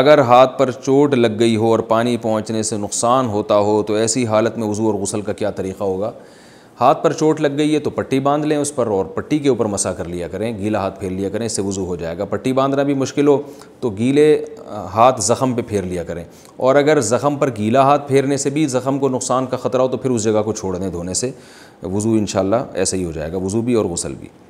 अगर हाथ पर चोट लग गई हो और पानी पहुँचने से नुकसान होता हो तो ऐसी हालत में वज़ू और गसल का क्या तरीक़ा होगा हाथ पर चोट लग गई है तो पट्टी बांध लें उस पर और पट्टी के ऊपर मसा कर लिया करें गीला हाथ फेर लिया करें इससे वज़ू हो जाएगा पट्टी बांधना भी मुश्किल हो तो गीले हाथ ज़ख़म पे फेर लिया करें और अगर ज़ख़म पर गीला हाथ फेरने से भी ज़ख़म को नुकसान का ख़तरा हो तो फिर उस जगह को छोड़ दें धोने से वज़ू इन ऐसे ही हो जाएगा वज़ू भी और गसल भी